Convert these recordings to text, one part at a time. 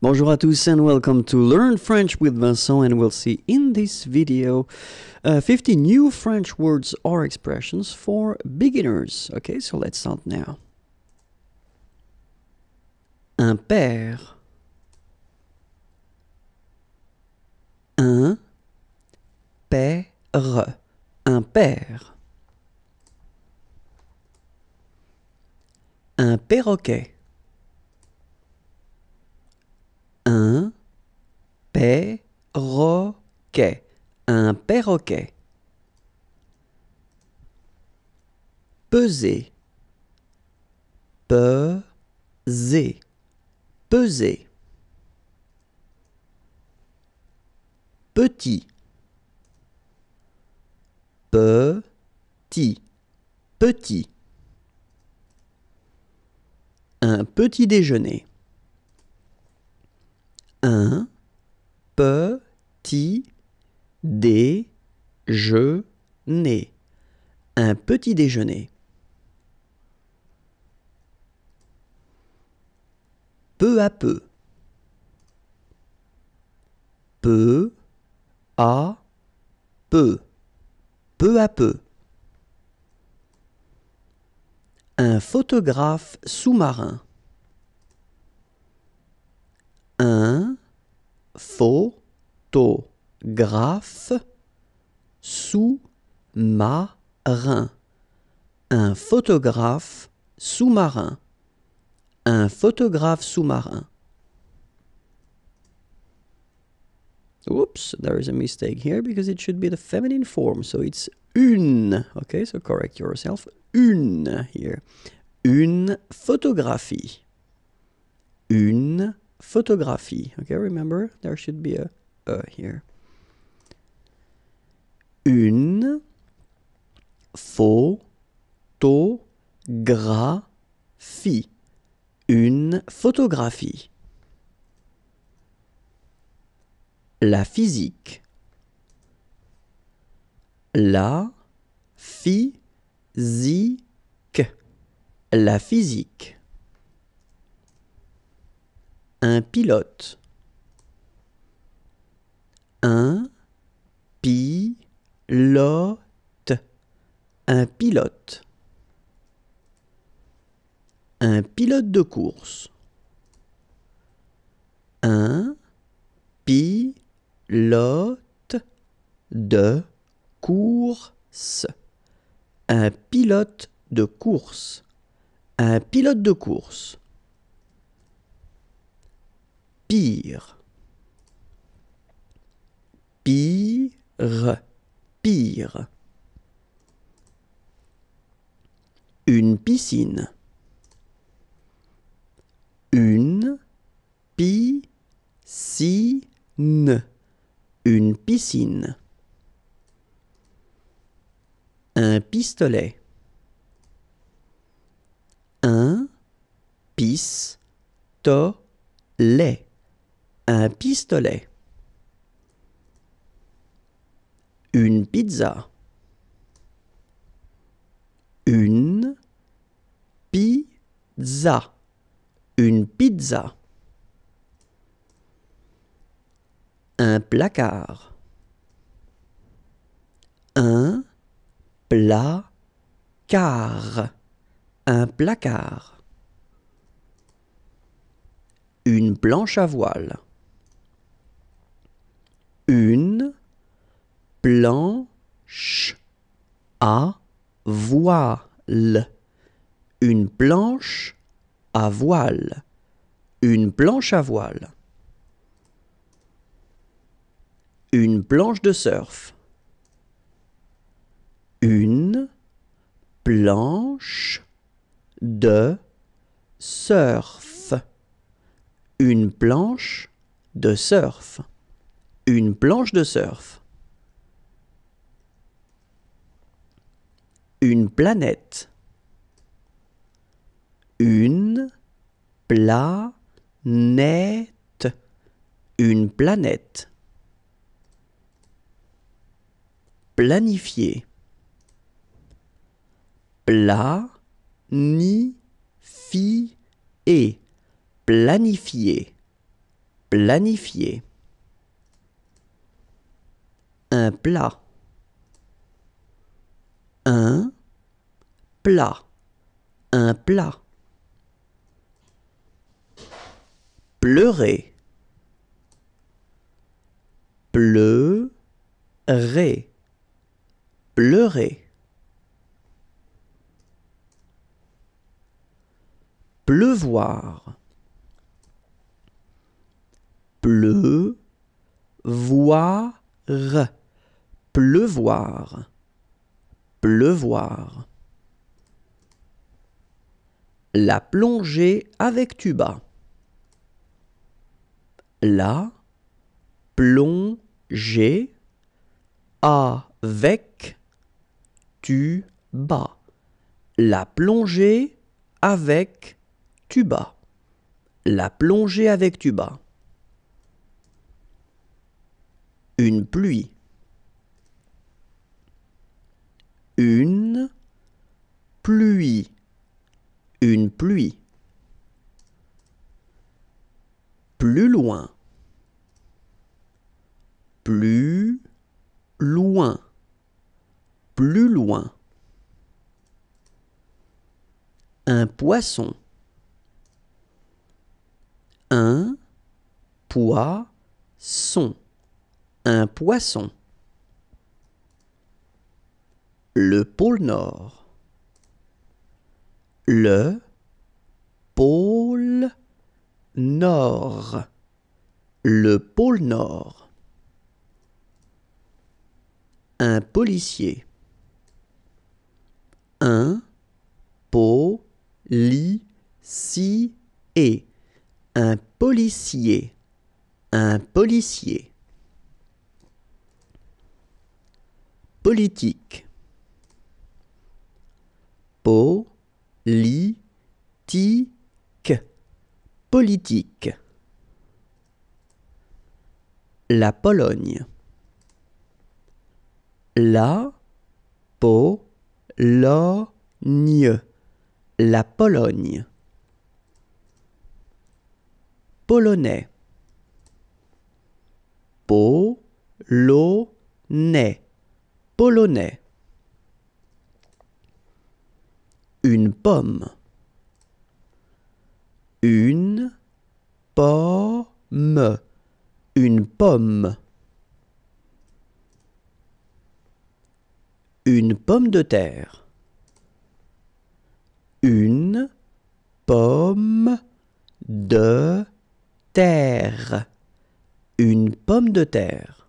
Bonjour à tous and welcome to Learn French with Vincent and we'll see in this video 50 uh, new French words or expressions for beginners. Okay, so let's start now. Un père. Un père. Un père. Un perroquet. roquet Un perroquet. Peser. Peser. Peser. Petit. Petit. Petit. Un petit déjeuner. Un petit déjeuner. Un petit déjeuner. Peu à peu. Peu à peu. Peu à peu. Un photographe sous-marin. Un photographe sous-marin. Un photographe sous-marin. Un photographe sous-marin. Oops, there is a mistake here because it should be the feminine form. So it's une. Okay, so correct yourself. Une here. Une photographie. Une photographie. Okay, remember, there should be a here. Une photographie. Une photographie. La physique. La physique. La physique un pilote. Un pilote. Un pilote. Un pilote de course. Un pilote de course. Un pilote de course. Un pilote de course pire. Pire, pire. Une piscine. Une piscine. Une piscine. Un pistolet. Un pistolet un pistolet, une pizza, une pizza, une pizza, un placard, un placard, un placard, une planche à voile une planche à voile. Une planche à voile. Une planche à voile. Une planche de surf. Une planche de surf. Une planche de surf. Une planche de surf. Une planète. Une planète. Une planète. Planifier. Planifier. Planifier. Planifier un plat. Un plat. Un plat. Pleurer. Pleurer. Pleurer. Pleuvoir. Pleuvoir pleuvoir, pleuvoir. La plongée avec tuba. La plongée avec tuba. La plongée avec tuba. La plongée avec tuba. Une pluie. pluie, une pluie. Plus loin, plus loin, plus loin. Un poisson, un poisson, un poisson. Le pôle Nord le pôle nord. Le pôle nord. Un policier. Un policier. Un policier. Un policier. Politique. Po Politique. Politique. La Pologne. La Pologne. La Pologne. Polonais. Polonais. Polonais. une pomme. Une pomme. Une pomme. Une pomme de terre. Une pomme de terre. Une pomme de terre.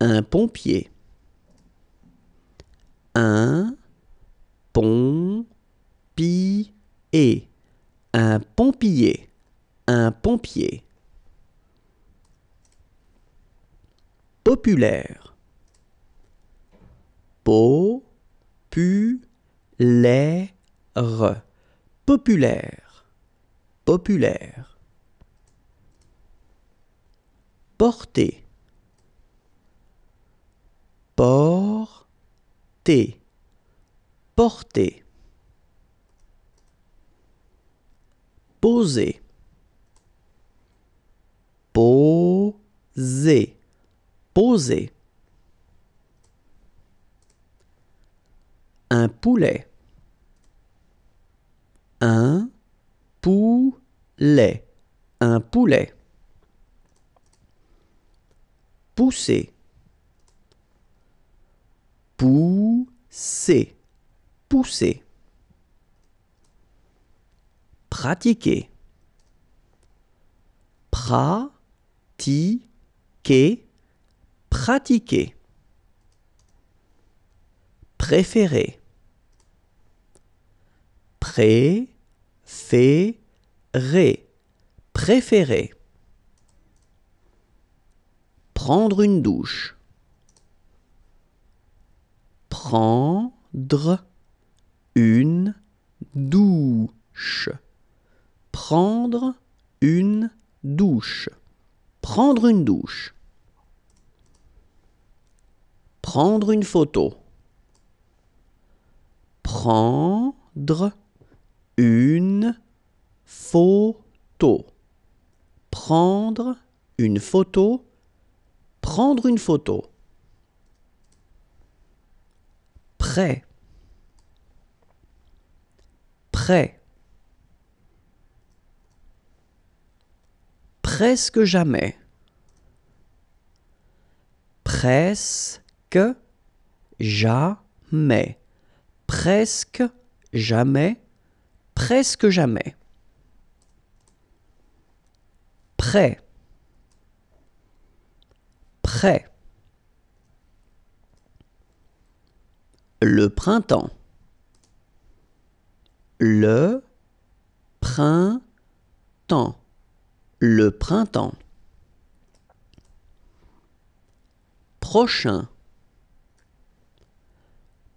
Un pompier un pont et un pompier, un pompier. Populaire. Po pu les populaire populaire porter port porter, Poser, poser, poser. Un poulet, un poulet, un poulet. Pousser, pousser, pousser. Pratiquer, pratiquer, pratiquer. Préférer, préférer, préférer. Prendre une douche prendre une douche. Prendre une douche. Prendre une douche. Prendre une photo. Prendre une photo. Prendre une photo. Prendre une photo. près, prêt, presque jamais, presque jamais, presque jamais, presque jamais, prêt, le printemps. Le printemps. Le printemps. Prochain.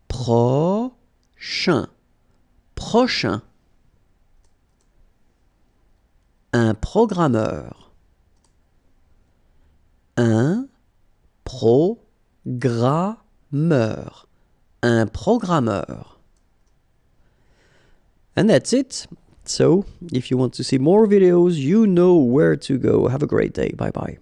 Prochain. Prochain. Un programmeur. Un programmeur un programmeur. And that's it. So, if you want to see more videos, you know where to go. Have a great day. Bye bye.